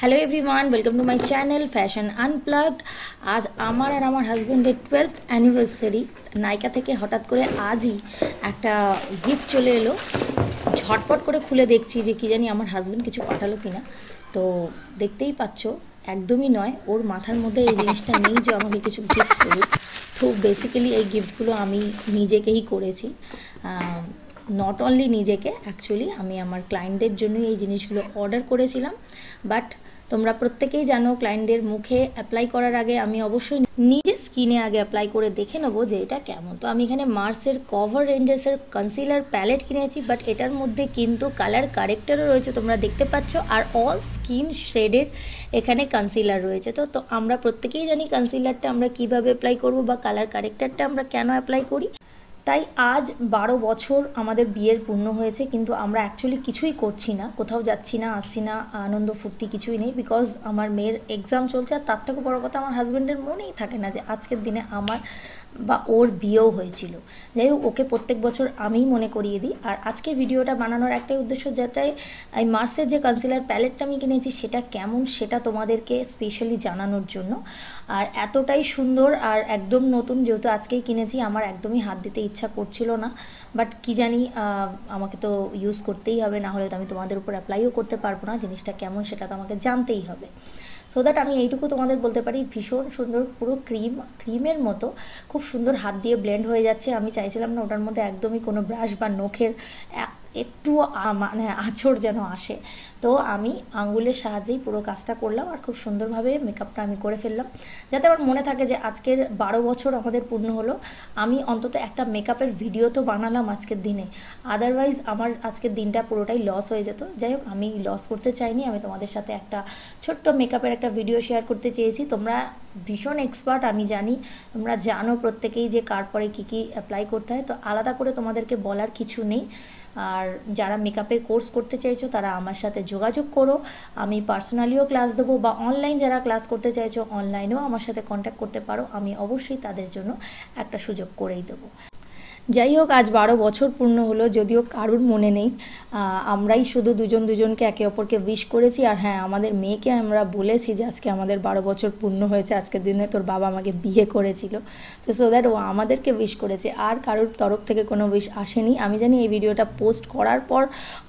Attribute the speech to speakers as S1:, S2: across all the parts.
S1: hello everyone welcome to my channel fashion unplugged আজ আমার আর আমার হাজব্যান্ডের টুয়েলথ অ্যানিভার্সারি নায়িকা থেকে হঠাৎ করে আজই একটা গিফট চলে এলো ঝটপট করে খুলে দেখছি যে কী জানি আমার হাজব্যান্ড কিছু পাঠালো কিনা তো দেখতেই পাচ্ছ একদমই নয় ওর মাথার মধ্যে এই জিনিসটা নেই যে আমাকে কিছু গিফট করুক তো বেসিক্যালি এই গিফটগুলো আমি নিজেকেই করেছি নট অনলি নিজেকে অ্যাকচুয়ালি আমি আমার ক্লায়েন্টদের জন্যই এই জিনিসগুলো অর্ডার করেছিলাম বাট তোমরা প্রত্যেকেই জানো ক্লায়েন্টদের মুখে অ্যাপ্লাই করার আগে আমি অবশ্যই নিজে স্কিনে আগে অ্যাপ্লাই করে দেখে নেবো যে এটা কেমন তো আমি এখানে মার্সের কভার রেঞ্জার্সের কনসিলার প্যালেট কিনেছি বাট এটার মধ্যে কিন্তু কালার কারেক্টারও রয়েছে তোমরা দেখতে পাচ্ছ আর অল স্কিন শেডের এখানে কনসিলার রয়েছে তো তো আমরা প্রত্যেকেই জানি কনসিলারটা আমরা কিভাবে অ্যাপ্লাই করব বা কালার কারেক্টারটা আমরা কেন অ্যাপ্লাই করি তাই আজ বারো বছর আমাদের বিয়ের পূর্ণ হয়েছে কিন্তু আমরা অ্যাকচুয়ালি কিছুই করছি না কোথাও যাচ্ছি না আসছি না আনন্দ ফুর্তি কিছুই নেই বিকজ আমার মেয়ের এক্সাম চলছে আর তার থেকে বড়ো কথা আমার হাজব্যান্ডের মনেই থাকে না যে আজকের দিনে আমার বা ওর বিয়েও হয়েছিল যাই হোক ওকে প্রত্যেক বছর আমিই মনে করিয়ে দিই আর আজকে ভিডিওটা বানানোর একটাই উদ্দেশ্য যাতে এই মার্সের যে কনসিলার প্যালেটটা আমি কিনেছি সেটা কেমন সেটা তোমাদেরকে স্পেশালি জানানোর জন্য আর এতটাই সুন্দর আর একদম নতুন যেহেতু আজকেই কিনেছি আমার একদমই হাত দিতে ইচ্ছা করছিল না বাট কি জানি আমাকে তো ইউজ করতেই হবে না হলে তো আমি তোমাদের উপর অ্যাপ্লাইও করতে পারবো না জিনিসটা কেমন সেটা তো আমাকে জানতেই হবে সো দ্যাট আমি এইটুকু তোমাদের বলতে পারি ভীষণ সুন্দর পুরো ক্রিম ক্রিমের মতো খুব সুন্দর হাত দিয়ে ব্লেন্ড হয়ে যাচ্ছে আমি চাইছিলাম না ওটার মধ্যে একদমই কোনো ব্রাশ বা নখের একটু মানে আঁচড় যেন আসে তো আমি আঙ্গুলের সাহায্যেই পুরো কাজটা করলাম আর খুব সুন্দরভাবে মেকআপটা আমি করে ফেললাম যাতে আমার মনে থাকে যে আজকের বারো বছর আমাদের পূর্ণ হলো আমি অন্তত একটা মেকআপের ভিডিও তো বানালাম আজকের দিনে আদারওয়াইজ আমার আজকের দিনটা পুরোটাই লস হয়ে যেত যাই হোক আমি লস করতে চাইনি আমি তোমাদের সাথে একটা ছোট্ট মেকআপের একটা ভিডিও শেয়ার করতে চেয়েছি তোমরা ভীষণ এক্সপার্ট আমি জানি তোমরা জানো প্রত্যেকেই যে কার পরে কী কী অ্যাপ্লাই করতে হয় তো আলাদা করে তোমাদেরকে বলার কিছু নেই আর আর যারা মেকআপের কোর্স করতে চাইছো তারা আমার সাথে যোগাযোগ করো আমি পার্সোনালিও ক্লাস দেবো বা অনলাইন যারা ক্লাস করতে চাইছো অনলাইনেও আমার সাথে কন্ট্যাক্ট করতে পারো আমি অবশ্যই তাদের জন্য একটা সুযোগ করেই দেবো যাই হোক আজ বারো বছর পূর্ণ হলো যদিও কারুর মনে নেই আমরাই শুধু দুজন দুজনকে একে অপরকে উইশ করেছি আর হ্যাঁ আমাদের মেয়েকে আমরা বলেছি যে আজকে আমাদের বারো বছর পূর্ণ হয়েছে আজকের দিনে তোর বাবা আমাকে বিয়ে করেছিল তো সো দ্যাট ও আমাদেরকে উইশ করেছে আর কারুর তরফ থেকে কোনো উইশ আসেনি আমি জানি এই ভিডিওটা পোস্ট করার পর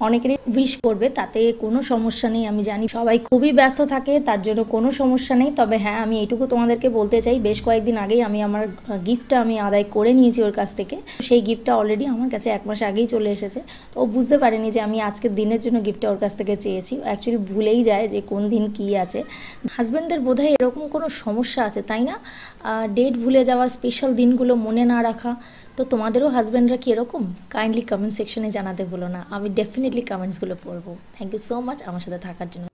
S1: অনেকেরই উইশ করবে তাতে কোনো সমস্যা নেই আমি জানি সবাই খুবই ব্যস্ত থাকে তার জন্য কোনো সমস্যা নেই তবে হ্যাঁ আমি এটুকু তোমাদেরকে বলতে চাই বেশ কয়েকদিন আগেই আমি আমার গিফটটা আমি আদায় করে নিয়েছি ওর কাছ থেকে সেই গিফটটা অলরেডি আমার কাছে এক মাস আগেই চলে এসেছে তো ও বুঝতে পারেনি যে আমি আজকের দিনের জন্য গিফটটা ওর কাছ থেকে চেয়েছি অ্যাকচুয়ালি ভুলেই যায় যে কোন দিন কি আছে হাজব্যান্ডদের বোধহয় এরকম কোনো সমস্যা আছে তাই না ডেট ভুলে যাওয়া স্পেশাল দিনগুলো মনে না রাখা তো তোমাদেরও হাজব্যান্ডরা কি এরকম কাইন্ডলি কমেন্ট সেকশনে জানাতে ভুলো না আমি ডেফিনেটলি কমেন্টসগুলো পড়বো থ্যাংক ইউ সো মাচ আমার সাথে থাকার জন্য